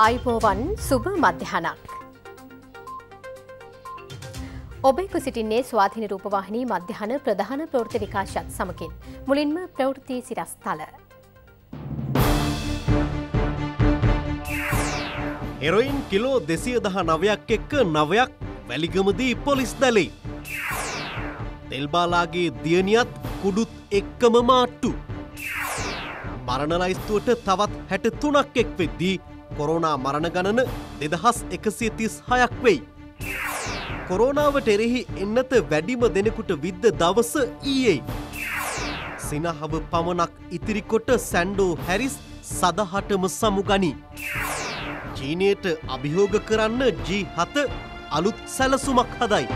අයිබෝවන් සුභ මධ්‍යහනක්. ඔබෙක සිටින්නේ ස්වාධින රූපවාහිනී මධ්‍යහන ප්‍රධාන ප්‍රෘති විකාශත් සමකින් මුලින්ම ප්‍රවෘති සිරස් තල. හෙරොයින් කිලෝ දෙසිය දහ නවයක් එක්ක නවයක් වැලිගමදී පොලිස් දැලේ. තෙල්බාලාගේ දියනියත් කුඩුත් එක්කම මාට්ටු. මරණලයිස්තුවට තවත් හැට තුනක් එක් වෙද්දී කොරෝනා මරණ ගණන දෙදහස් එකසිය තිස් හයක් වෙයි. කොරෝනාවට එරෙහි එන්නත වැඩිම දෙනෙකුට විද්ධ දවස ඊයෙයි. සිනහව පමණක් ඉතිරිකොට සැන්ඩෝ හැරිස් සදහටම සමුගනී. චීනයට අභිහෝග කරන්න ජී හත අලුත් සැලසුමක් හදයි.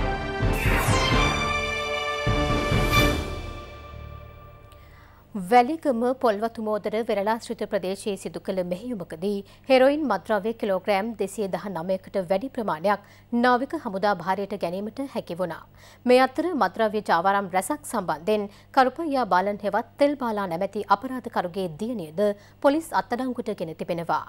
වැලිගම පොල්වතුමෝදර වෙරලාශ්‍රිත ප්‍රදේශයේ සිදු කළ මෙහෙයුමකදී හෙරොයින් මද්‍රව්‍ය කිලෝග්‍රෑම් දෙසිය දහ නමයකට වැඩි ප්‍රමාණයක් නාවික හමුදා භාරයට ගැනීමට හැකි වුණා. මේ අතර මද්‍රව්‍ය ජාවාරම් රැසක් සම්බන්ධෙන් කරුපයියා බාලන් හෙවත් තෙල් බාලා නැමැති අපරාධකරුගේ දියණියද පොලිස් අත්අඩංගුවට ගෙන තිබෙනවා.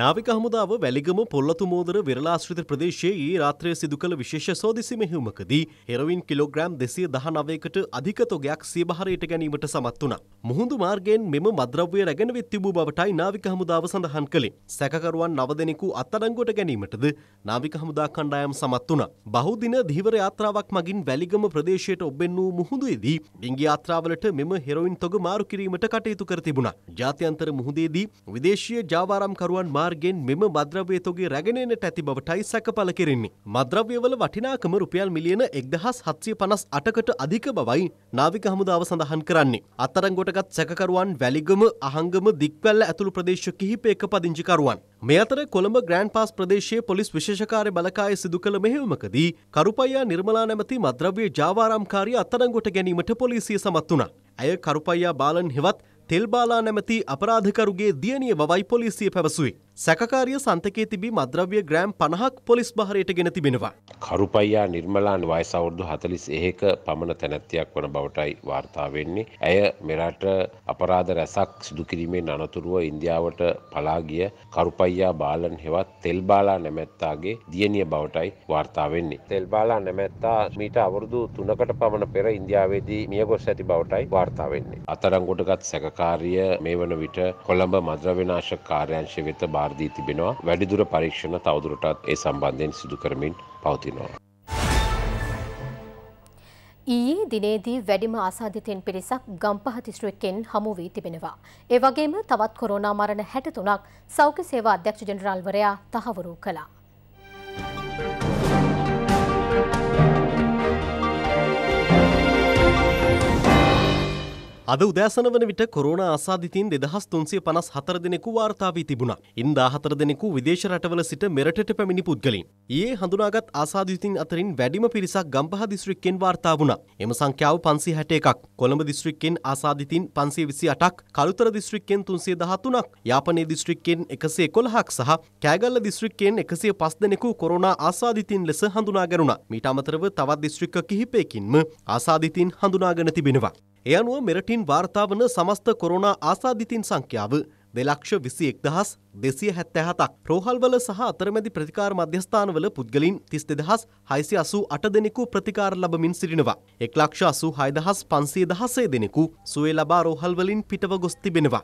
නාවික හමුදාව වැලිගම පොල්ලතුමෝදර විරලාශ්‍රිත ප්‍රදේශයේ ඒ රාත්‍රය සිදු කළ විශේෂ සෝදිසි මෙහිුමකදී හෙරවින් කිලෝග්‍රෑම් දෙසිය දහනවයකට අධික තොගයක් සියභාරයට ගැනීමට සමත් වුණා. මුහුදු මාර්ගයෙන් මෙම මද්‍රව්‍ය රැගෙන වෙත් තිබූ බවටයි නාවික හමුදාව සඳහන් කළේ. සැකකරුවන් නව දෙනෙකු අත්අඩංගුවට ගැනීමටද නාවික හමුදා කණ්ඩායම් සමත් වුණා. බහුදින ධීවර යාත්‍රාවක් මගින් වැලිගම ප්‍රදේශයට ඔබෙන් වූ මුහුදුවේදී ඩිංගි යාත්‍රාවලට මෙම හෙරොයින් තොග මාරු කිරීමට කටයුතු කර තිබුණා. ජාත්‍යන්තර මුහුදේදී විදේශීය ජාවාරම්කරුවන් මාර්ගෙන් මෙම මද්‍රව්‍ය තොගේ රැගෙනනට ඇති බවටයි සැකපල කෙරෙන්නේ. මද්‍රව්‍යවල වටිනාකම රුපියල් මිලියන එක්දහස් හත්සිය පනස් අටකට අධික බවයි නාවික හමුදාව සඳහන් කරන්නේ. අත්තරංගොටගත් සැකකරුවන් වැලිගම අහංගම දික්වැල්ල ඇතුළු ප්‍රදේශ කිහිපයක පදිංචිකරුවන්. මේ අතර කොළඹ ග්‍රෑන්් පාස් ප්‍රදේශයේ පොලිස් විශේෂකාරය බලකාය සිදු කළ මෙහෙවමකදී කරුපයියා නිර්මලා නැමති මද්‍රව්‍ය ජාවාරම්කාරී අත්තරංගොට ගැනීමට පොලිසිය සමත් වුණා. ඇය කරුපයියා බාලන් හෙවත් තෙල්බාලා නැමති අපරාධකරුගේ දියණිය බවයි පොලිසිය පැවසුවේ. සැකකාරිය සන්තකයේ තිබී මද්‍රව්‍ය ග්‍රෑම් 50ක් පොලිස් බහරයට ගෙන තිබෙනවා. කරුපයියා නිර්මලාන් වයස අවුරුදු 41ක පමණ තැනැත්තියක් වන බවටයි වාර්තා වෙන්නේ. ඇය මෙරට අපරාධ රැසක් සිදු කිරීමෙන් අනතුරුව ඉන්දියාවට පලා ගිය කරුපයියා බාලන් හෙවත් තෙල්බාලා නැමැත්තාගේ දියණිය බවටයි වාර්තා වෙන්නේ. තෙල්බාලා නැමැත්තා මීට අවුරුදු 3කට පමණ පෙර ඉන්දියාවේදී මියගොස් ඇති බවටයි වාර්තා වෙන්නේ. අත්අඩංගුවට ගත් සැකකාරිය මේ වන විට කොළඹ මද්‍රව්‍ය නාශක කාර්යාංශය වෙත බා භාරදී තිබෙනවා වැඩිදුර පරීක්ෂණ තවදුරටත් ඒ සම්බන්ධයෙන් සිදු කරමින් පවතිනවා. ඊයේ දිනේදී වැඩිම අසාධිතයෙන් පිරිසක් ගම්පහ දිස්ත්‍රික්කෙන් හමු වී තිබෙනවා. ඒ වගේම තවත් කොරෝනා මරණ 63ක් සෞඛ්‍ය සේවා අධ්‍යක්ෂ ජෙනරාල්වරයා තහවුරු කළා. අද උදෑසන වන විට කොරෝණ ආසාධිතීන් දෙදහස් තුන්සිය පනස් හතර දෙනෙකු වාර්තාාවී තිබුණා. ඉන් දාහතර දෙනෙකු විදේශ රටවල සිට මෙරටට පැමිණි පුද්ගලින්. ඒ හඳුනාගත් ආසාධිතීන් අතරින් වැඩිම පිරිසක් ගම්පහ දිස්ත්‍රික්කෙන් වාර්තා වුණා. එම සංඛ්‍යාව පන්සි හැට එකක්. කොළඹ දිස්ත්‍රික්කෙන් ආසාධිතීන් පන්සේ විසි අටක්, කළුතර දිස්ත්‍රික්කෙන් තුන්සේ දහතුනක්, යාපනයේ දිස්ත්‍රික්කෙන් එකසේ කොළහක් සහ කෑගල්ල දිස්ත්‍රික්කෙන් එකසේ පස් දෙනෙකු කොරෝණ ආසාධිතීන් ලෙස හඳුනාගැනුණා. මීට අමතරව තවත් දිස්ත්‍රික්ක කිහිපයකින්ම ආසාධිතීන් හඳුනාගෙන තිබෙනවා. ඒ අනුව මෙරටින් වාර්තාාවන සමස්ත කොරුණා ආසාධිතින් සංඛ්‍යාව දෙලක්ෂ විසි එක්දහස් දෙසිය හැත්තැහතක් රෝහල්වල සහ අතරමැදි ප්‍රතිකාර මධ්‍යස්ථානවල පුද්ගලින් තිස් දෙදහස් හයිසි අසූ අට දෙනෙකු ප්‍රතිකාර ලබමින් සිටිනවා. එක් ලක්ෂ අසූ හයදහස් පන්සේ දහසේ දෙනෙකු සුවේ ලබා රෝහල්වලින් පිටව ගොස් තිබෙනවා.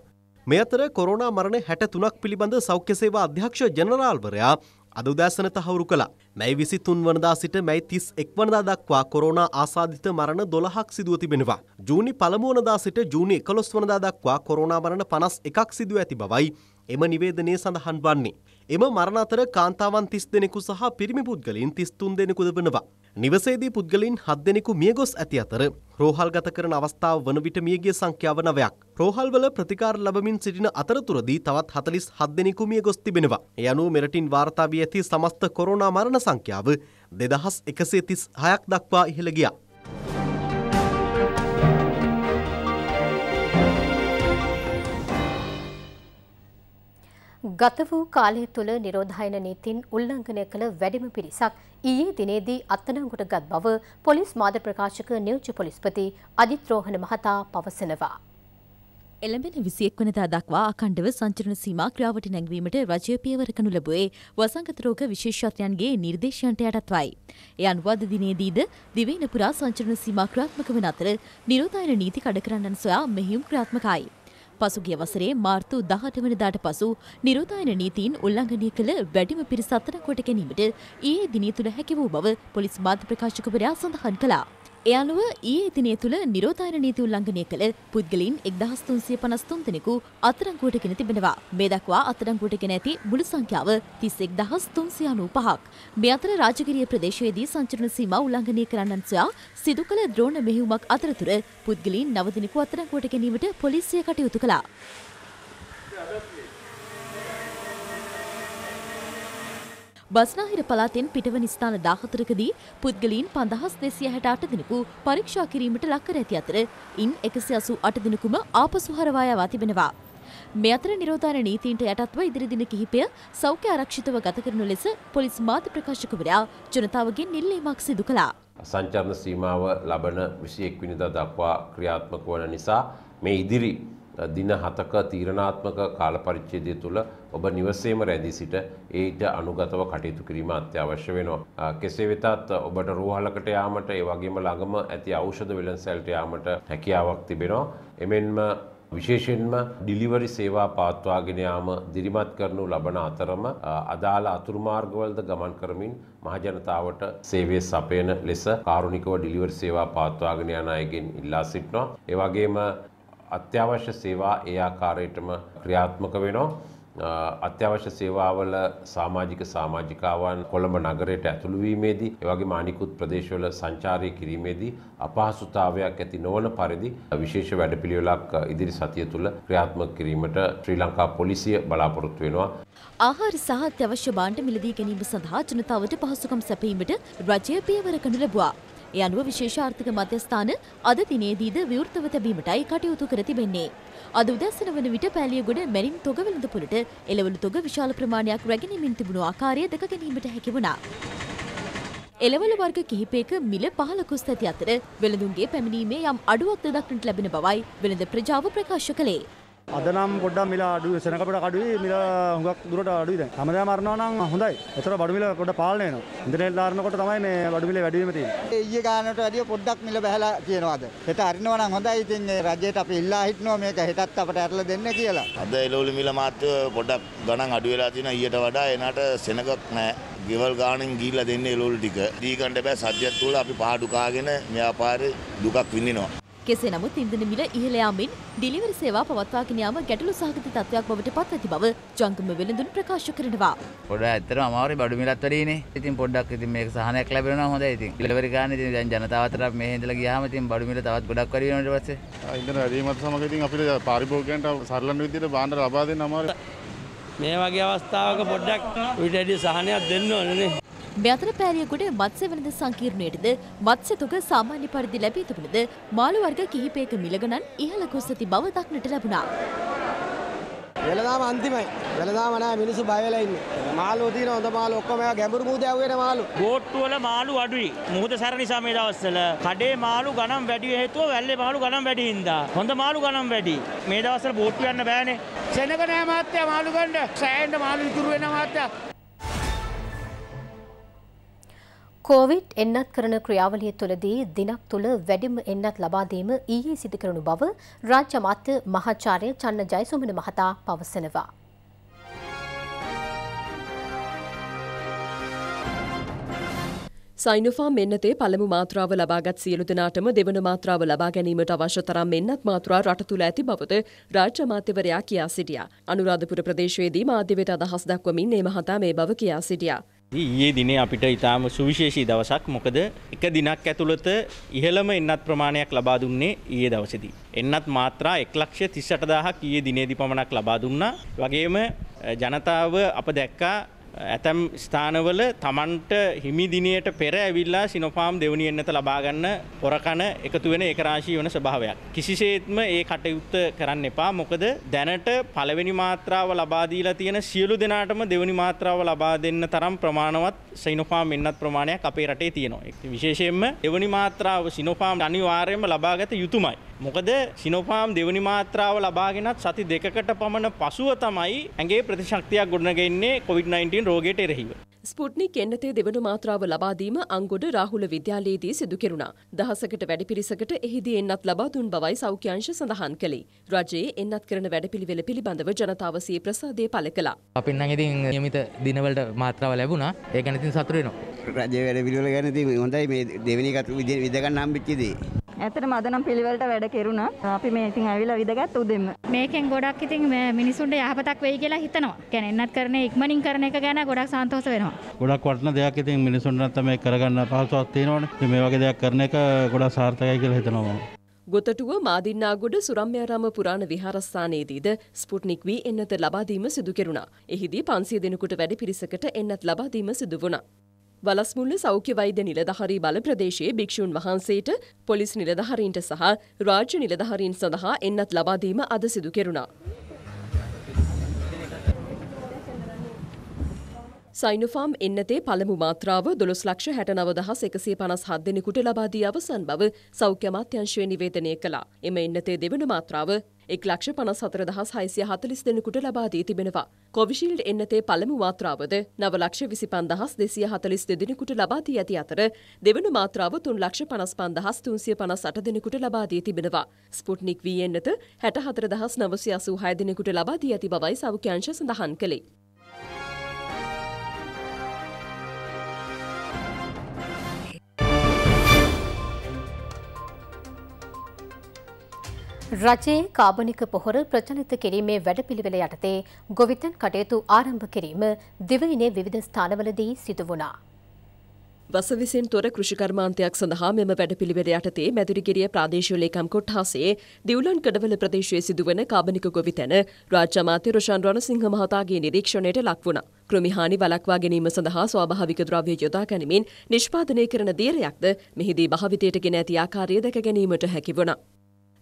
මේ අතර කොරෝනා මරණ හැට තුනක් පිළිබඳ සෞඛ්‍ය සේවා අධ්‍යක්ෂ ජනරාල්වරයා අද උදෑසන තහවුරු කළා. මැයි 23 වනදා සිට මැයි 31 වනදා දක්වා කොරෝනා ආසාදිත මරණ 12ක් සිදුව තිබෙනවා. ජූනි 1 වනදා සිට ජූනි 11 වනදා දක්වා කොරෝනා මරණ 51ක් සිදුව ඇති බවයි එම නිවේදනයේ සඳහන් වන්නේ. එම මරණ අතර කාන්තාවන් 30 දෙනෙකු සහ පිරිමි පුද්ගලයන් 33 දෙනෙකුද වෙනවා. නිවසේදී පුද්ගලින් හත් දෙනෙකු මියගොස් ඇති අතර රෝහල් ගත කරන අවස්ථාව වන විට මියගිය සංඛ්‍යාව නවයක්. රෝහල්වල ප්‍රතිකාර ලබමින් සිටින අතරතුරදී තවත් 47 දෙනෙකු මියගොස් තිබෙනවා. ඒ අනුව මෙරටින් වාර්තා වී ඇති සමස්ත කොරෝනා මරණ සංඛ්‍යාව 2136ක් දක්වා ඉහළ ගියා. ගත වූ කාලය තුළ නිරෝධායන නීතින් උල්ලංඝනය කළ වැඩිම පිරිසක් ඊයේ දිනේදී අත්අඩංගුවට ගත් බව පොලිස් මාධ්‍ය ප්‍රකාශක නියෝජ්‍ය පොලිස්පති අජිත් රෝහණ මහතා පවසනවා. එළඹෙන 21 වෙනිදා දක්වා අඛණ්ඩව සංචරණ සීමා ක්‍රියාවට නැංවීමට රජය පියවර ගනු ලැබුවේ වසංගත රෝග විශේෂඥයන්ගේ නිර්දේශයන්ට යටත්වයි. ඒ අනුව අද දිනේදීද දිවයින පුරා සංචරණ සීමා ක්‍රියාත්මක වන අතර නිරෝධායන නීති කඩ කරන්නන් සොයා මෙහෙයුම් ක්‍රියාත්මකයි. පසුගිය වසරේ මාර්තු දහට වනදාට පසු නිරෝධායන නීතිීන් උල්ලංඝනය කළ වැඩිම පිරිසත්තන කොට ගැනීමට ඒ දිනී තුළ හැකි වූ බව පොලිස් මාධ්‍ය ප්‍රකාශකවරයා සඳහන් කලා. ඒ අනුව ඊයේ දිනය තුළ නිරෝධායන නීති උල්ලංඝනය කළ පුද්ගලයින් 1353 දෙනෙකු අත්අඩංගුවට ගෙන තිබෙනවා. මේ දක්වා අත්අඩංගුවට ගෙන ඇති මුළු සංඛ්‍යාව 31395ක්. මේ අතර රාජගිරිය ප්‍රදේශයේදී සංචරණ සීමා උල්ලංඝනය කරන්නන් සොයා සිදු කළ ද්‍රෝණ මෙහෙයුමක් අතරතුර පුද්ගලයින් 9 දෙනෙකු අත්අඩංගුවට ගැනීමට පොලිසිය කටයුතු කළා. බස්නාහිර පළාතෙන් පිටවන ස්ථාන 14කදී පුද්ගලයන් 5268 දෙනෙකු පරීක්ෂා කිරීමට ලක් කර ඇති අතර ඉන් 188 දෙනෙකුම ආපසු හරවා යවා තිබෙනවා. මේ අතර නිරෝධායන නීතීන්ට යටත්ව ඉදිරි දින කිහිපය සෞඛ්‍ය ආරක්ෂිතව ගත කරනු ලෙස පොලිස් මාධ්‍ය ප්‍රකාශකවරයා ජනතාවගෙන් නිල්ලීමක් සිදු කළා. සංචාරන සීමාව ලබන 21 වෙනිදා දක්වා ක්‍රියාත්මක වන නිසා මේ ඉදිරි දින හතක තීරණාත්මක කාල පරිච්ඡේදය තුළ ඔබ නිවසේම රැඳී සිට ඒට අනුගතව කටයුතු කිරීම අත්‍යවශ්‍ය වෙනවා. කෙසේ වෙතත් ඔබට රෝහලකට යාමට ඒ වගේම ළඟම ඇති ඖෂධ වෙළඳසැලට යාමට හැකියාවක් තිබෙනවා. එමෙන්ම විශේෂයෙන්ම ඩිලිවරි සේවා පාත්වාගෙන යාම දිරිමත් කරනු ලබන අතරම අදාළ අතුරුමාර්ගවලද ගමන් කරමින් මහජනතාවට සේවය සපයන ලෙස කාරුණිකව ඩිලිවරි සේවා පාත්වාගෙන යන අයගෙන් ඉල්ලා සිටිනවා. ඒ වගේම අත්‍යවශ්‍ය සේවා ඒ ආකාරයටම ක්‍රියාත්මක වෙනවා. අත්‍යවශ්‍ය සේවාවල සාමාජික සාමාජිකාවන් කොළඹ නගරයට ඇතුළුවීමේදී එවගේ මානිකුත් ප්‍රදේශවල සංචාරය කිරීමේදී අපහසුතාවයක් ඇති නොවන පරිදි විශේෂ වැඩපිළිවෙලක් ඉදිරි සතිය තුළ ක්‍රියාත්මක කිරීමට ශ්‍රී ලංකා පොලිසිය බලාපොරොත්තු වෙනවා. ආහාර සහ අත්‍යවශ්‍ය භාණ්ඩ මිලදී ගැනීම සඳහා ජනතාවට පහසුකම් සැපීමට රජය පියවර කනු ලැබුවා. ඒ අනුව විශේෂ ආර්ථික මධ්‍යස්ථාන අද දිනේදීද විවෘතව තැබීමටයි කටයුතු කර තිබෙන්නේ. අද උදැසන වන විට පෑලියගොඩ මැරින් තොග වෙළඳපොළට එළවලු තොග විශාල ප්‍රමාණයක් රැගෙනීමෙන් තිබුණු ආකාරය දැක ගැනීමට හැකි වුණා. එළවල වර්ග කිහිපයක මිල පහලකුස් ඇති අතර වෙළඳුන්ගේ පැමිණීමේ යම් අඩුවක්ද දක්නට ලැබෙන බවයි වෙළඳ ප්‍රජාව ප්‍රකාශ කළේ. අද නම් පොඩ්ඩක් මිල අඩුයි සෙනඟ පොඩක් අඩුයි මිල හුඟක් දුරට අඩුයි දැන්. හැමදාම අරනවා නම් හොඳයි. ඒතර බඩු මිල පොඩ්ඩක් පාලනය වෙනවා. ඉන්ටර්නෙට් දානකොට තමයි මේ බඩු මිල වැඩි වීම තියෙන්නේ. ඊයේ ගානට වැඩිය පොඩ්ඩක් මිල බහැලා කියනවාද? හෙට අරිනවා නම් හොඳයි. ඉතින් රජයට අපි ඉල්ලා හිටනවා මේක හෙටත් අපට ඇරලා දෙන්න කියලා. අද එළවලු මිල මාත්‍ය පොඩ්ඩක් ගණන් අඩු වෙලා තියෙනවා ඊට වඩා. එනට සෙනඟක් නැහැ. ගෙවල් ගානෙන් ගිහිල්ලා දෙන්නේ එළවලු ටික. දීගන්න බෑ සත්‍යයත් තුල අපි පහඩු කාගෙන ව්‍යාපාරේ දුකක් විඳිනවා. කෙසේ නමුත් ඉන්ධන මිල ඉහළ යාමෙන් ඩිලිවරි සේවා පවත්වාගෙන යාම ගැටලු සහගත තත්ත්වයක් බවට පත් ඇති බව ජංගම වෙළඳුන් ප්‍රකාශ කරනවා. පොඩ්ඩක් ඇත්තටම අමාරුයි බඩු මිලත් වැඩිනේ. ඉතින් පොඩ්ඩක් ඉතින් මේක සහනයක් ලැබෙනවා හොඳයි ඉතින්. ඩිලිවරි ගන්න ඉතින් දැන් ජනතාව අතර මේ හැඳලා ගියාම ඉතින් බඩු මිල තවත් ගොඩක් වැඩි වෙනවා ඊට පස්සේ. ඉන්ධන වැඩිමත් සමග ඉතින් අපිට පාරිභෝගිකයන්ට සරලන විදිහට බාණ්ඩ ලබා දෙන්න අමාරුයි. මේ වගේ අවස්ථාවක පොඩ්ඩක් විටඩි සහනයක් දෙන්න ඕනනේ. මෙතනපෑලියගොඩ මත්ස්‍යවනද සංකීර්ණයටද මත්ස්‍යතොග සාමාන්‍ය පරිදි ලැබී තිබුණද මාළු වර්ග කිහිපයක මිලගණන් ඉහළ ගොස් ඇති බව දක්නට ලැබුණා. වෙලදාම අන්තිමයි. වෙලදාම නෑ මිනිස්සු බය වෙලා ඉන්නේ. මාළු තියෙන හොඳ මාළු ඔක්කොම ඒවා ගැඹුරු මුහුදේ අවුවෙන මාළු. බෝට්ටු වල මාළු අඩුයි. මුහුද සැර නිසා මේ දවස්වල කඩේ මාළු ගණන් වැඩි හේතුව වැල්ලේ මාළු ගණන් වැඩි හින්දා. හොඳ මාළු ගණන් වැඩි. මේ දවස්වල බෝට්ටු යන්න බෑනේ. සෙනග නෑ මාත්‍යා මාළු ගන්න. සෑහෙන්න මාළු ඉතුරු වෙන මාත්‍යා. කොවිඩ් එන්නත් කරන ක්‍රියාවලිය තුළදී දිනක් තුළ වැඩිම එන්නත් ලබාදීම ඊයේ සිදු කරනු බව රාජ්‍ය මාත්‍ය මහාචාර්ය චන්න ජයසුමන මහතා පවසනවා. සයිනුෆා මෙන්නතේ පළමු මාත්‍රාව ලබාගත් සියලු දෙනාටම දෙවන මාත්‍රාව ලබා ගැනීමට අවශ්‍ය තරම් මෙන්නත් මාත්‍රා රට තුළ ඇති බවද රාජ්‍ය අමාත්‍යවරයා කියා සිටියා. අනුරාධපුර ප්‍රදේශයේදී මාධ්‍යවයට අදහස් දක්වමින් මේ මහතා මේ බව කියා සිටියා. ඊයේ දිනේ අපිට ඉතාම සුවිශේෂී දවසක් මොකද එක දිනක් ඇතුළත ඉහළම එන්නත් ප්‍රමාණයක් ලබා දුන්නේ ඊයේ දවසේදී. එන්නත් මාත්‍රා 1,38,000ක් ඊයේ දිනේදී පමණක් ලබා දුන්නා. වගේම ජනතාව අප දැක්කා ඇතැම් ස්ථානවල තමන්ට හිමිදිනයට පෙර ඇවිල්ලා සිනොපාම් දෙවනියෙන් නැත ලබාගන්න පොරකන එකතු වෙන ඒකරාශී වන ස්භාවයක්. කිසිසේත්ම ඒ කටයුත්ත කරන්න එපා මොකද දැනට පළවෙනි මාත්‍රාව ලබාදීලා තියෙන සියලු දෙනාටම දෙවනි මාත්‍රාව ලබා දෙන්න තරම් ප්‍රමාණවත් සයිනොපාම් එන්නත් ප්‍රමාණයක් අපේ රටේ තියෙනවා. විශේෂයෙන්ම එවනි මාත්‍රාව සිනොපාම් අනිවාර්යම ලබාගත යුතුමයි. මොකද සිනොපාම් දෙවනි මාත්‍රාව ලබාගෙනත් සති දෙකකට පමණ පසුව තමයි ඇගේ ප්‍රතිශක්තියක් ගොඩනගෙන්නේ කොවිD-19 රෝගයට එරෙහිව. ස්පුට්නික් එන්නතේ දෙවන මාත්‍රාව ලබාදීම අංගොඩ රාහුල විද්‍යාලයේදී සිදු කෙරුණා. දහසකට වැඩි පිරිසකට එහිදී එන්නත් ලබා දුන් බවයි සෞඛ්‍යංශ සඳහන් කළේ. රජයේ එන්නත් කරන වැඩපිළිවෙල පිළිබඳව ජනතාව සිය ප්‍රසාදය පළ කළා. අපි නම් ඉතින් નિયમિત දිනවලට මාත්‍රාව ලැබුණා. ඒ ගැන ඉතින් සතුටු වෙනවා. රජයේ වැඩපිළිවෙල ගැන ඉතින් හොඳයි මේ දෙවෙනි එකත් විද ගන්න හම්බෙච්ච දේ. ඇතට මදනම් පිළිවෙලට වැඩ කෙරුණා අපි මේ ඉතින් ඇවිල්ලා විදගත් උදෙම මේකෙන් ගොඩක් ඉතින් මිනිසුන්ට යහපතක් වෙයි කියලා හිතනවා කියන්නේ එන්නත් කරන ඉක්මනින් කරන එක ගැන ගොඩක් සන්තෝෂ වෙනවා ගොඩක් වටින දෙයක් ඉතින් මිනිසුන්ට තමයි කරගන්න පහසුවක් තියෙනවනේ මේ වගේ දෙයක් කරන එක ගොඩක් සාර්ථකයි කියලා හිතනවා මම ගොතටුව මාදින්නාගොඩ සුරම්්‍යයාරාම පුරාණ විහාරස්ථානයේදීද ස්පුට්නික් වී එන්නත ලබාදීම සිදු කෙරුණා. එහිදී පන්සිය දෙනකුට වැඩි පිරිසකට එන්නත් ලබාදීම සිදු වුණා. වලස්මුල්ල සෞඛ්‍ය වෛද්‍ය නිලධහරී බල ප්‍රදේශයේ භික්ෂූන් වහන්සේට පොලිස් නිලධහරීන්ට සහ රාජ්‍ය නිලධහරීන් සඳහා එන්නත් ලබාදීම අද සිදු කෙරුණා. සයිනුෆාම් එන්නතේ පළමු මාත්‍රාව දොළොස් ලක්ෂ හැටනවදහස් එකසේ පනස් හත් දෙනෙකුට ලබාදී අවසන් බව සෞඛ්‍ය අමාත්‍යංශය නිවේදනය කළා. එම එන්නතේ දෙවන මාත්‍රාව එක් ලක්ෂ පනස් හතර දහස් හයිසිය හතලිස් දෙනෙකුට ලබාදී තිබෙනවා. කොවිශිල්ඩ් එන්නතේ පළමු මාත්‍රාවද නව ලක්ෂ විසි පන්දහස් දෙසිය හතලිස් දෙදෙනෙකුට ලබාදී ඇති අතර දෙවන මාත්‍රාව තුන් ලක්ෂ පනස් පන්දහස් තුන්සිය පනස් අට දෙනෙකුට ලබාදී තිබෙනවා. ස්පුට්නික් වී එන්නත හැට හතර දහස් නවසි අසූ හයදිනෙකුට ලබාදී ඇති බවයි සෞඛ්‍යංශ සඳහන් කළේ. රජයේ කාබනික පොහොර ප්‍රචලිත කිරීමේ වැඩපිළිවෙල යටතේ ගොවිතැන් කටයුතු ආරම්භ කිරීම දිවයිනේ විවිධ ස්ථානවලදී සිදු වුණා. වස විසින් තොර කෘෂිකර්මාන්තයක් සඳහා මෙම වැඩපිළිවෙල යටතේ මැදිරිගිරිය ප්‍රාදේශීය ලේකම් කොට්ටාසේ දිවුලන් කඩවල ප්‍රදේශයේ සිදුවන කාබනික ගොවිතැන රාජ්‍ය අමාත්‍ය රොෂාන් රණසිංහ මහතාගේ නිරීක්ෂණයට ලක් වුණා. ක්‍රමිහානි වලක්වා ගැනීම සඳහා ස්වාභාවික ද්‍රව්‍ය යොදා ගැනීමෙන් නිෂ්පාදනය කරන දීරයක්ද මෙහිදී භාවිතයට ගෙන ඇති ආකාරය දැක ගැනීමට හැකි වුණා.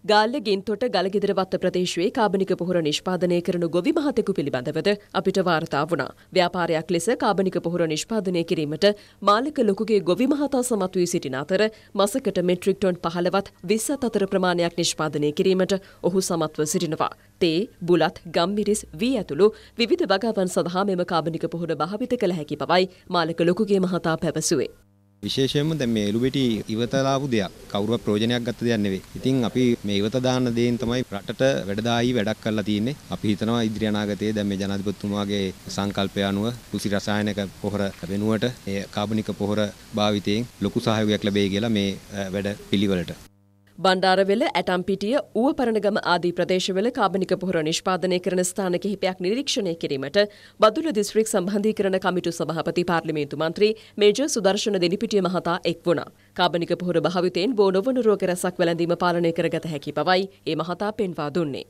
ගාල්ල ගින්තොට ගලගෙදර වත්ත ප්‍රදේශයේ කාබනික පොහොර නිෂ්පාදනය කරන ගොවි මහතෙකු පිළිබඳවද අපිට වාර්තා වුණා. ව්‍යාපාරයක් ලෙස කාබනික පොහොර නිෂ්පාදනය කිරීමට මාලක ලොකුගේ ගොවි මහතා සමත් වී සිටින අතර මසකට මෙට්‍රික් ටොන් 15ත් 20ත් අතර ප්‍රමාණයක් නිෂ්පාදනය කිරීමට ඔහු සමත්ව සිටිනවා. තේ, බුලත්, ගම්මිරිස්, වී ඇතුළු විවිධ වගාවන් සඳහා මෙම කාබනික පොහොර භාවිත කළ හැකි බවයි මාලක ලොකුගේ මහතා පැවසුවේ. විශේෂයෙන්ම දැන් මේ එළුබෙටි ඉවතලාපු දෙයක් කවුරුවත් ප්‍රයෝජනයක් ගත්ත දෙයක් නෙවෙයි. ඉතින් අපි මේ ඉවත දාන දේෙන් තමයි රටට වැඩදායි වැඩක් කරලා තියෙන්නේ. අපි හිතනවා ඉදිරි අනාගතයේ දැන් මේ ජනාධිපතිතුමාගේ සංකල්පය අනුව කුසි රසායනික පොහොර වෙනුවට ඒ කාබනික පොහොර භාවිතයෙන් ලොකු සහයෝගයක් ලැබෙයි කියලා මේ වැඩ පිළිවෙලට බණ්ඩාරවෙල ඇටම්පිටිය ඌවපරණගම ආදී ප්‍රදේශවල කාබනික පොහොර නිෂ්පාදනය කරන ස්ථාන කිහිපයක් නිරීක්ෂණය කිරීමට බදුල දිස්ත්‍රික් සම්බන්ධීකරණ කමිටු සභාපති පාර්ලිමේන්තු මන්ත්‍රී මේජර් සුදර්ශන දෙනිපිටිය මහතා එක් වුණා. කාබනික පොහොර භාවිතයෙන් බෝ නොවන රෝග රැසක් වැළඳීම පාලනය කරගත හැකි බවයි ඒ මහතා පෙන්වා දුන්නේ.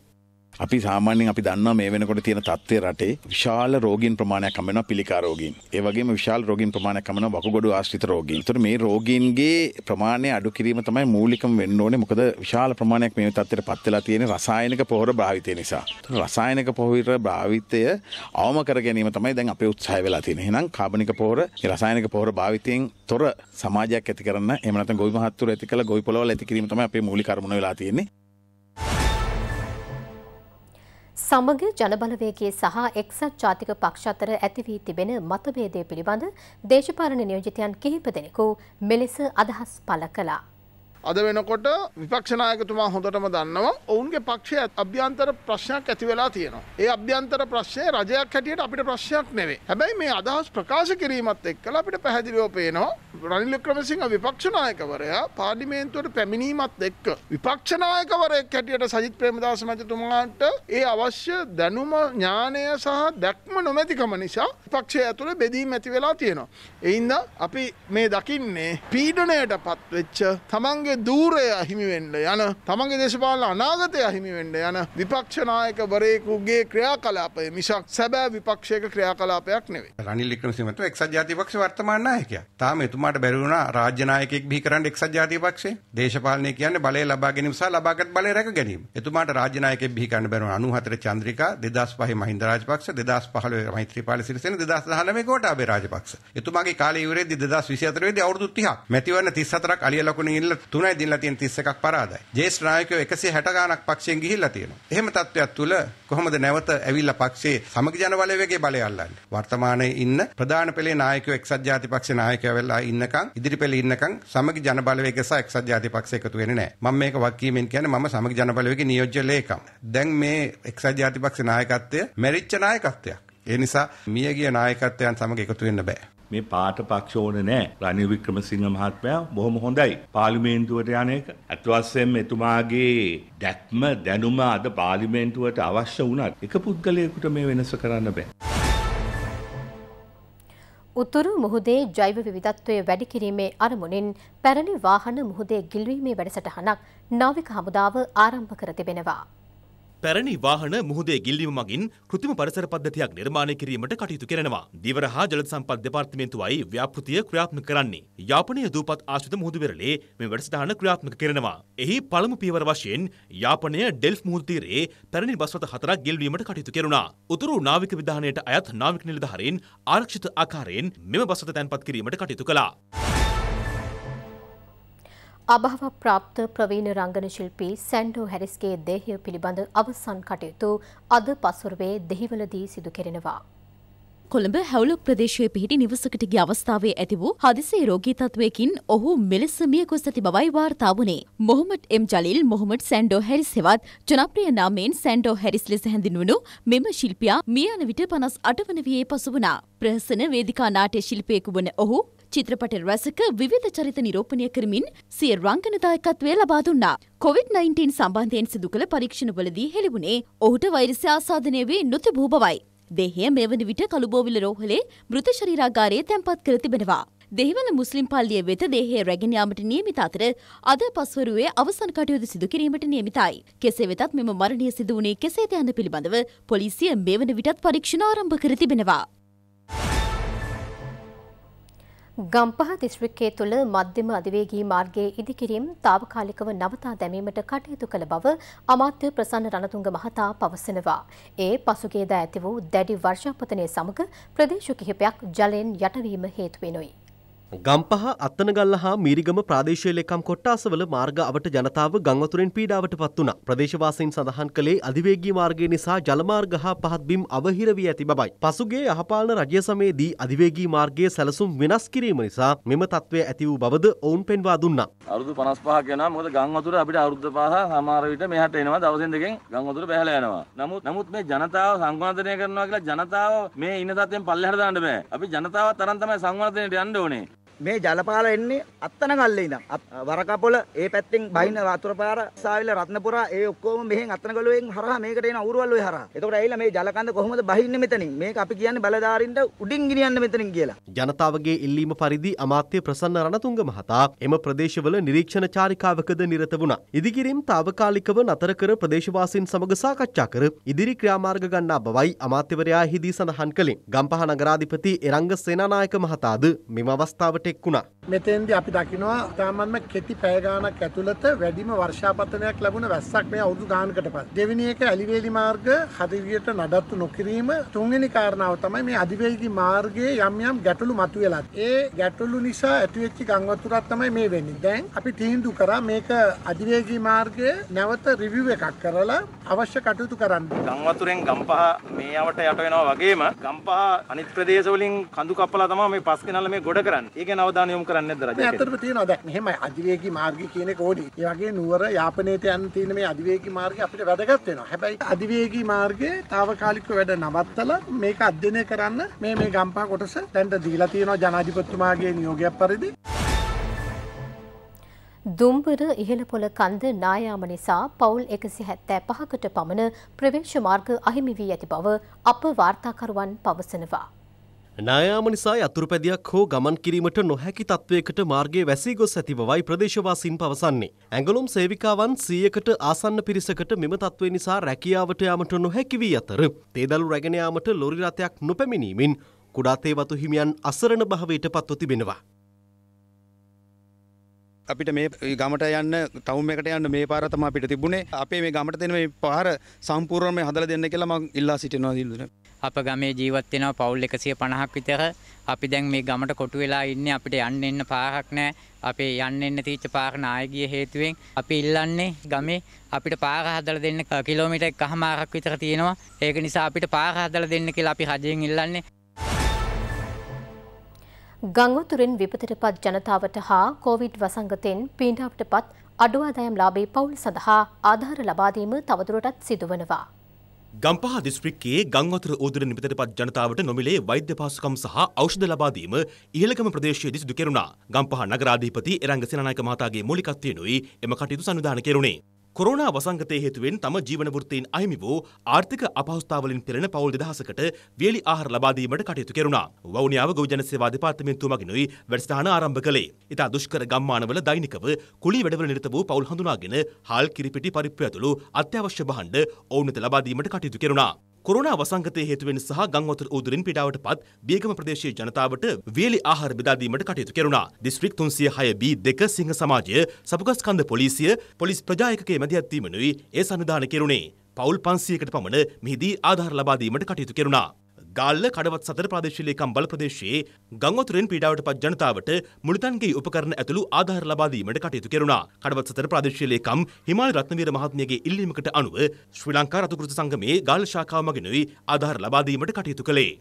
අපි සාමාන්‍යයෙන් අපි දන්නවා මේ වෙනකොට තියෙන තත්ත්වය රටේ විශාල රෝගීන් ප්‍රමාණයක් හම් වෙනවා පිළිකා රෝගීන්. ඒ වගේම විශාල රෝගීන් ප්‍රමාණයක් හම් වෙනවා වකුගඩු ආශ්‍රිත රෝගීන්. ඒතර මේ රෝගීන්ගේ ප්‍රමාණය අඩු කිරීම තමයි මූලිකම වෙන්න ඕනේ. මොකද විශාල ප්‍රමාණයක් මේ තත්ත්වයට පත් වෙලා තියෙන රසායනික පොහොර භාවිතය නිසා. රසායනික පොහොර භාවිතය අවම කර ගැනීම තමයි දැන් අපේ උත්සාහය වෙලා තියෙන්නේ. එහෙනම් කාබනික පොහොර, රසායනික පොහොර භාවිතයෙන් තොර සමාජයක් ඇති කරන්න එහෙම නැත්නම් ගොවි මහත්තුරු ඇති කළ ගොවි පොළවල් ඇති කිරීම තමයි අපේ මූලික අරමුණ වෙලා තියෙන්නේ. සමග ජනබලවේගේ සහ එක්සත් ජාතික පක්ෂ අතර ඇති වී තිබෙන මතභේදය පිළිබඳ දේශපාලන නියෝජිතයන් කිහිප දෙනෙකු මෙලෙස අදහස් පළ කළා. අද වෙනකොට විපක්ෂනායකතුමා හොඳටම දන්නවා ඔවුන්ගේ පක්ෂය අභ්‍යන්තර ප්‍රශ්නයක් ඇති වෙලා තියෙනවා. ඒ අභ්‍යන්තර ප්‍රශ්නය රජයක් හැටියට අපිට ප්‍රශ්නයක් නෙවේ. හැබැයි මේ අදහස් ප්‍රකාශ කිරීමත් එක්කලා අපිට පැහැදිලිව පේනවා රනිල් වික්‍රමසිංහ විපක්ෂනායකවරයා පාර්ලිමේන්තුවට පැමිණීමත් එක්ක විපක්ෂනායකවරයෙක් හැටියට සජිත් ප්‍රේමදාස මැතිතුමාට ඒ අවශ්‍ය දැනුම ඥානය සහ දැක්ම නොමැතිකම නිසා විපක්ෂය ඇතුළේ බෙදීම් ඇති වෙලා තියෙනවා. ඒ හින්දා අපි මේ දකින්නේ පීඩණයට පත්වෙච්ච තමන්ගේ තමන්ගේ දූරය අහිමිවෙන්න යන තමන්ගේ දේශපාලන අනාගතය අහිමිවෙන්න යන විපක්ෂනායකවරයෙකුගේ ක්‍රියාකලාපය මිසක් සැබෑ විපක්ෂයක ක්‍රියාකලාපයක් නෙවේ රනිල් වික්‍රමසිංහතුමා එක්සත් ජාතික පක්ෂ වර්තමාන නායකයා. තාම එතුමාට බැරි වුණා රාජ්‍ය නායකයෙක් බිහි කරන්න එක්සත් ජාතික පක්ෂේ. දේශපාලනය කියන්නේ බලය ලබා ගැනීම සහ ලබාගත් බලය රැක ගැනීම. එතුමාට රාජ්‍ය නායකයෙක් බිහි කරන්න බැරි වුණා 94 චන්ද්‍රිකා 2005 මහින්ද රාජපක්ෂ 2015 මෛත්‍රීපාල සිරිසේන 2019 ගෝඨාභය රාජපක්ෂ. එතුමාගේ කාලය ඉවරෙද්දී 2024 වෙද්දී අවුරුදු 30ක් මැතිවරණ 34ක් අලිය ලකුණින් ඉල්ල 3යි දීලා තියෙන 31ක් පරාදයි. ජේෂ්ඨ නායකයෝ 160 ගාණක් පක්ෂයෙන් ගිහිල්ලා තියෙනවා. එහෙම තත්ත්වයක් තුළ කොහොමද නැවත ඇවිල්ලා පක්ෂයේ සමග ජන බලවේගයේ බලය අල්ලන්නේ? වර්තමානයේ ඉන්න ප්‍රධාන පෙළේ නායකයෝ එක්සත් ජාතික පක්ෂේ නායකයෝ වෙලා ඉන්නකම් ඉදිරි පෙළේ ඉන්නකම් සමග ජන බලවේගය සහ එක්සත් ජාතික පක්ෂය එකතු වෙන්නේ නැහැ. මම මේක වක්කීමෙන් කියන්නේ මම සමග ජන බලවේගයේ නියෝජ්‍ය ලේකම්. දැන් මේ එක්සත් ජාතික පක්ෂේ නායකත්වය මෙරිච්ච නායකත්වයක්. ඒ නිසා මියගිය නායකත්වයන් සමග එකතු වෙන්න බෑ. මේ පාට පක්ෂ ඕන නෑ. රනිල් වික්‍රමසිංහ මහත්මයා බොහොම හොඳයි. පාර්ලිමේන්තුවට යන එක අත්වස්සෙන් එතුමාගේ දැක්ම දැනුම අද පාර්ලිමේන්තුවට අවශ්‍ය වුණත් එක පුද්ගලයෙකුට මේ වෙනස කරන්න බෑ. උතුරු මුහුදේ ජෛව විවිධත්වය වැඩි කිරීමේ අරමුණින් පැරණි වාහන මුහුදේ ගිල්වීමේ වැඩසටහනක් නාවික හමුදාව ආරම්භ කර තිබෙනවා. පැරණි වාහන මුහුදේ ගිල්ලීම මගින් කෘතිම පරිසර පද්ධතියක් නිර්මාණය කිරීමට කටයුතු කරනවා. දිවර හා ජල සම්පත් දෙපාර්තමේන්තුවයි ව්‍යාපෘතිය ක්‍රියාත්මක කරන්නේ. යාපනයේ දූපත් ආශ්‍රිත මුහුදු වෙරළේ මේ වැඩසටහන ක්‍රියාත්මක කරනවා. එහි පළමු පියවර වශයෙන් යාපනය ඩෙල්ෆ් මුහුදු තීරයේ පැරණි බස්රථ හතරක් ගෙල්වීමට කටයුතු කෙරුණා. උතුරු නාවික විධානයට අයත් නාවික නිලධාරීන් ආරක්ෂිත ආකාරයෙන් මෙම බස්රථ තැන්පත් කිරීමට කටයුතු කළා. අභාව ප්‍රාප්ත ප්‍රවීණ රංගන ශිල්පී සැන්ඩෝ හැරිස්ගේ දේහය පිළිබඳ අවසන් කටයුතු අද පසුරුවේ දෙහිවලදී සිදු කෙරෙනවා. කොළඹ හැවුලු ප්‍රදේශයේ පිහිටි නිවසකට ගිය අවස්ථාවේ ඇති වූ හදිසියේ රෝගී තත්වයකින් ඔහු මෙලෙස මියගොස් ඇති බවයි වාර්තා වුණේ. මොහොමඩ් එම් ජලීල් මොහොමඩ් සැන්ඩෝ හැරිස් හෙවත් ජනප්‍රිය නාමයෙන් සැන්ඩෝ හැරිස් ලෙස හැඳින්වුණු මෙම ශිල්පියා මිය යන විට 58 වන වියේ පසු වුණා. ප්‍රහසන වේදිකා නාට්‍ය ශිල්පියෙකු වන ඔහු චිත්‍රපට රැසක විවිධ චරිත නිරෝපණය කරමින් සිය රංගනදායකත්වය ලබා දුන්නා. COVID-19 සම්බන්ධයෙන් සිදු කළ පරීක්ෂණවලදී හෙළිවුණේ ඔහුට වෛරසය ආසාදනය වී නොතිබූ බවයි. දෙහය මෙවන විට කළුබෝවිල රෝහලේ මෘත ශරීරාගාරයේ තැන්පත් කර තිබෙනවා. දෙහිවල මුස්ලිම් පල්ලිය වෙත දේහය රැගෙන යාමට නියමිත අතර අද පස්වරුවේ අවසන් කටයුතු සිදු කිරීමට නියමිතයි. කෙසේ වෙතත් මෙම මරණය සිදු වුණේ කෙසේද යන පිළිබඳව පොලිසිය මේ වන විටත් පරීක්ෂණ ආරම්භ කර තිබෙනවා. ගම්පහ දිස්ත්‍රික්කයේ තුළ මධ්‍යම අධිවේගී මාර්ගයේ ඉදිකිරීම් తాවකාලිකව නවතා දැමීමට කටයුතු කළ බව අමාත්‍ය ප්‍රසන්න රණතුංග මහතා පවසනවා. ඒ පසුගියදා ඇති වූ දැඩි වර්ෂාපතනය සමග ප්‍රදේශ කිහිපයක් ජලයෙන් යටවීම හේතු වෙනුයි. ගම්පහ අත්තනගල්ල හා මීරිගම ප්‍රදේශය ලෙකම් කොට්ටාසවල මාර්ග අවට ජනතාව ගංවතුරෙන් පීඩාවට පත් වුණ. ප්‍රදේශවාසීන් සඳහන් කළේ අධිවේගී මාර්ගය නිසා ජලමාර්ග හා පහත්බිම් අවහිර වී ඇති බවයි. පසුගේ යහපාලන රජය සමයේදී අධිවේගී මාර්ගයේ සැලසුම් වෙනස් කිරීම නිසා මෙම තත්ත්වය ඇති වූ බවද ඔවුන් පෙන්වා දුන්නා. අවුරුදු 55ක් යනවා. මොකද ගංවතුර අපිට අවුරුදු 5 සමහර විට මෙහාට එනවා. දවසෙන් දෙකෙන් ගංවතුර බැහැලා යනවා. නමුත් නමුත් මේ ජනතාව සංවර්ධනය කරනවා කියලා ජනතාව මේ ඉන්න තත්ත්වයෙන් පල්ලෙහාට දාන්න බෑ. අපි ජනතාව තරම් තමයි සංවර්ධනයට යන්න ඕනේ. මේ ජලපාල එන්නේ අත්තනගල්ලේ ඉඳන් වරකපොළ ඒ පැත්තෙන් බහින වතුරපාර සාවිල රත්නපුරා ඒ ඔක්කොම මෙහෙන් අත්තනගලුවෙන් හරහා මේකට එන අවුරුවල් ඔය හරහා. එතකොට ඇවිල්ලා මේ ජලකඳ කොහොමද බහින්නේ මෙතනින්? මේක අපි කියන්නේ බලධාරීන්ට උඩින් ගිනියන්න මෙතනින් කියලා. ජනතාවගේ ඉල්ලීම පරිදි අමාත්‍ය ප්‍රසන්න රණතුංග මහතා එම ප්‍රදේශවල නිරීක්ෂණ චාරිකාවකද නිරත වුණා. ඉදිකිරීම් తాවකාලිකව නතර කර ප්‍රදේශවාසීන් සමග සාකච්ඡා කර ඉදිරි ක්‍රියාමාර්ග ගන්නා බවයි අමාත්‍යවරයා හිදී සඳහන් කළේ. ගම්පහ නගරාධිපති එරංග සේනානායක මහතාද මෙම අවස්ථාවට Kuna. මෙතෙන්දී අපි දකිනවා තාමත්ම කෙටි පැය ගාණක් ඇතුළත වැඩිම වර්ෂාපතනයක් ලැබුණ වැස්සක් මේ අවුරුදු ගානකට පස්සේ. දෙවෙනි එක ඇලිවේලි මාර්ග හදිසියට නඩත්තු නොකිරීම තුන්වෙනි කාරණාව තමයි මේ අධිවේගී මාර්ගයේ යම් යම් ගැටලු මතුවෙලා. ඒ ගැටලු නිසා ඇතිවෙච්ච ගංවතුරක් තමයි මේ වෙන්නේ. දැන් අපි තීන්දුව කරා මේක අධිවේගී මාර්ගයේ නැවත රිවිව් එකක් කරලා අවශ්‍ය කටයුතු කරන්න. ගංවතුරෙන් ගම්පහ මේ යවට යට වෙනවා වගේම ගම්පහ අනිත් ප්‍රදේශ වලින් කඳු කපලා තමයි මේ පස් කනල මේ ගොඩ කරන්නේ. ඒක නවදානියම් කරන්නේ නැද්ද රජය? ඇත්තටම තියෙනවා දැන් මෙහෙමයි අධිවේගී මාර්ගය කියන එක ඕනේ. ඒ වගේ නුවර යාපනයේට යන්න තියෙන මේ අධිවේගී මාර්ගය අපිට වැදගත් වෙනවා. හැබැයි අධිවේගී මාර්ගයේ తాවකාලිකව වැඩ නවත්තලා මේක අධ්‍යයනය කරන්න මේ මේ ගම්පහ කොටස දැන්ට දීලා තියෙනවා ජනාධිපතිතුමාගේ නියෝගයක් පරිදි. දුම්බර ඉහළපොළ කන්ද නායාම නිසා පවුල් එකසි හැත්තෑ පහකට පමණ ප්‍රවේශ මාර්ග අහිමි වී ඇති බව අප වාර්තාකරුවන් පවසනවා. නායාම නිසා යතුරුපැදියක් හෝ ගමන් කිරීමට නොහැකි තත්ත්වයකට මාර්ගයේ වැසී ගොස් ඇති බවයි ප්‍රදේශවාසීන් පවසන්නේ. ඇඟලුම් සේවිකාවන් 100කට ආසන්න පිරිසකට මෙම තත්ත්වය නිසා රැකියාවට යාමට නොහැකි වී අතර තේදළු රැගෙන යාමට ලොරි රථයක් නොපැමිණීමෙන් කුඩා තේවතු හිමියන් අසරණ භාවයට පත්ව තිබෙනවා. අපිට මේ ගමට යන්න තවුම් එකට යන්න මේ පාර තමයි අපිට තිබුණේ. අපේ මේ ගමට දෙන මේ පාර සම්පූර්ණයෙන්ම හදලා දෙන්න කියලා මම ඉල්ලා සිටිනවා දිනුනේ. අප ගමේ ජීවත් වෙනවා පවුල් 150ක් විතර. අපි දැන් මේ ගමට කොටු වෙලා ඉන්නේ අපිට යන්න එන්න පාරක් නැහැ. අපේ යන්න එන්න තීච්ච පාර නායගිය හේතුවෙන් අපි ඉල්ලන්නේ ගමේ අපිට පාර හදලා දෙන්න කිලෝමීටර් එකහමාරක් විතර තියෙනවා. ඒක නිසා අපිට පාර හදලා දෙන්න කියලා අපි රජයෙන් ඉල්ලන්නේ. ගංගොතුරින් විපතටපත් ජනතාවට හා කොවිඩ් වසංගතෙන් පීඩාවටපත් අඩුවාදයම් ලාභේ පවුල් සඳහා ආධාර ලබා දීම තවදුරටත් සිදු වෙනවා. ගම්පහ දිස්ත්‍රික්කයේ ගංවතුර ඌදුර නිපතටපත් ජනතාවට නොමිලේ වෛද්‍ය පහසුකම් සහ ඖෂධ ලබා දීම ඉහළගම ප්‍රදේශයේදී සිදු කෙරුණා. ගම්පහ නගරාධිපති එරංග සේනානායක මහතාගේ මූලිකත්වයෙනුයි එම කටයුතු සංවිධානය කෙරුණේ. කොරෝනා වසංගතය හේතුවෙන් තම ජීවන වෘත්තීන් අහිමි වූ ආර්ථික අපහසුතාවලින් පෙළෙන පවුල් දෙදහසකට වියලි ආහාර ලබා දීමට කටයුතු කෙරුණා. වවුනියාව ගොවිජන සේවා දෙපාර්තමේන්තුව මගිනුයි වැඩසටහන ආරම්භ කළේ. ඉතා දුෂ්කර ගම්මානවල දෛනිකව කුලි වැඩවල නිරත වූ පවුල් හඳුනාගෙන හාල් කිරිපිටි පරිප්පු ඇතුළු අත්‍යවශ්‍ය භාණ්ඩ ඔවුන්ට ලබා දීමට කටයුතු කෙරුණා. කොරුණා වසංගතය හේතුවෙන් සහ ගංවතුර ඌදුරින් පිටාවට පත් බියගම ප්‍රදේශයේ ජනතාවට වියලි ආහාර බෙදා දීමට කටයුතු කෙරුණා. දිස්ත්‍රික් 306 B2 සිංහ සමාජය, සපුගස්කන්ධ පොලිසිය, පොලිස් ප්‍රජායකකයේ මැදිහත් වීමනුයි ඒ සන්නිධානය කෙරුණේ. පවුල් 500කට පමණ මෙහිදී ආධාර ලබා දීමට කටයුතු කෙරුණා. ගාල්ල කඩවත් සතර ප්‍රදේශලේකම් බල ප්‍රදේශයේ ගංවතුරෙන් පීඩාවට පත් ජනතාවට මුළුතන්ගේ උපකරණ ඇතුළු ආධාර ලබා දීමට කටයුතු කෙරුණා. කඩවත් සතර ප්‍රදේශලේකම් හිමාල රත්නවීර මහත්මියගේ ඉල්ලීමකට අනුව ශ්‍රී ලංකා රතුකෘත සංගමේ ගාල්ල ශාඛාව මගිනුයි ආධාර ලබා දීමට කටයුතු කළේ.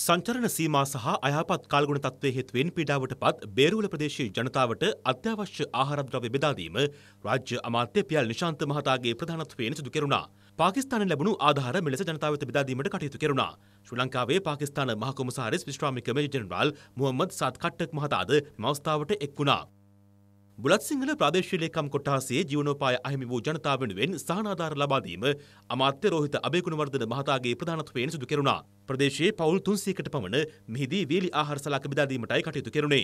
සංචරණ සීමා සහ අයහපත් කාලගුණ තත්ත්වයේ හේතුවෙන් පීඩාවට පත් බේරුවල ප්‍රදේශයේ ජනතාවට අත්‍යවශ්‍ය ආහාරද්‍රව්‍ය බෙදා දීම රාජ්‍ය අමාත්‍ය පියල් නිශාන්ත මහතාගේ ප්‍රධානත්වයෙන් සිදු කෙරුණා. පාකිස්තානයේ ලැබුණු ආධාර මෙලෙස ජනතාව වෙත බෙදා දීමට කටයුතු කෙරුණා. ශ්‍රී ලංකාවේ පාකිස්තාන මහ කොමසාරිස් විශ්‍රාමික මේජර් ජෙනරාල් මුහම්මද් සාද් කට්ටක් මහතාද මවස්ථාවට එක් වුණා. බුලත් සිංහල ප්‍රදේශීලේකම් කොට්ටහසේ ජීවනෝපාය අහිමි වූ ජනතාව වෙනුවෙන් සහනාධාර ලබාදීම අමාත්‍ය රෝහිත අබේගුණවර්ධන මහතාගේ ප්‍රධානත්වයෙන් සිදු කෙරුණා. ප්‍රදේශයේ පවුල් 300කට පමණ මෙහිදී වේලි ආහාර සලක බෙදා දීමටයි කටයුතු කෙරුණේ.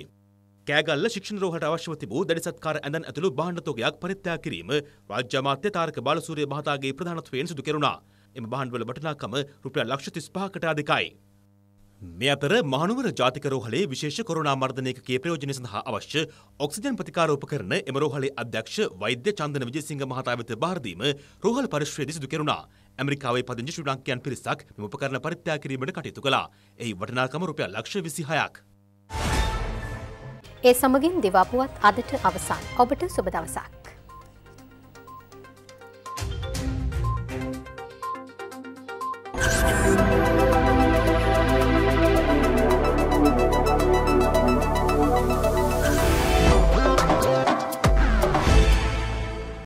කෑගල්ල ශික්ෂණ රෝහලට අවශ්‍යව තිබූ දැඩි සත්කාර ඇඳන් ඇතුළු භාණ්ඩ තොගයක් පරිත්‍යාග කිරීම රාජ්‍ය අමාත්‍ය තාරක බාලසූරිය මහතාගේ ප්‍රධානත්වයෙන් සිදු කෙරුණා. එම භාණ්ඩවල වටිනාකම රුපියල් ලක්ෂ 35කට අධිකයි. මේ අතර මහනුවර ජාතික රෝහලේ විශේෂ කොරෝනා මර්ධනයකගේ ප්‍රයෝජනය සඳහා අවශ්‍ය ඔක්සිජන් ප්‍රතිකාර උපකරණ එම රෝහලේ අධ්‍යක්ෂ වෛද්‍ය චන්දන විජේසිංහ මහතා වෙත බාර දීම රෝහල පරිශ්‍රයේදී සිදු කෙරුණා. ඇමරිකාවේ පදිංචි ශ්‍රී ලාංකිකයන් පිරිසක් මෙම උපකරණ පරිත්‍යාග කිරීමට කටයුතු කළා. එහි වටිනාකම රුපියල් ලක්ෂ 26ක්. ඒ සමගින් දිවාපුවත් අදට අවසන්. ඔබට සුබ දවසක්.